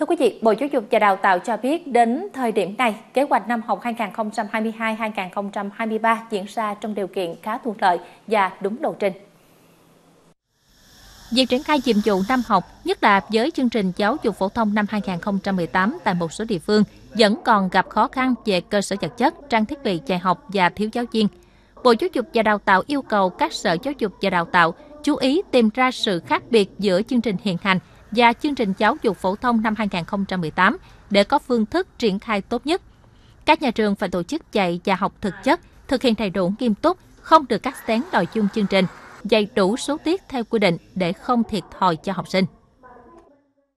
Thưa quý vị, Bộ Giáo dục và Đào tạo cho biết đến thời điểm này, kế hoạch năm học 2022-2023 diễn ra trong điều kiện khá thuận lợi và đúng lộ trình. Việc triển khai nhiệm vụ năm học, nhất là với chương trình giáo dục phổ thông năm 2018 tại một số địa phương, vẫn còn gặp khó khăn về cơ sở vật chất, trang thiết bị dạy học và thiếu giáo viên. Bộ Giáo dục và Đào tạo yêu cầu các sở giáo dục và đào tạo chú ý tìm ra sự khác biệt giữa chương trình hiện hành – và chương trình giáo dục phổ thông năm 2018 để có phương thức triển khai tốt nhất. Các nhà trường phải tổ chức dạy và học thực chất, thực hiện đầy đủ nghiêm túc, không được cắt xén nội dung chương trình, dạy đủ số tiết theo quy định để không thiệt thòi cho học sinh.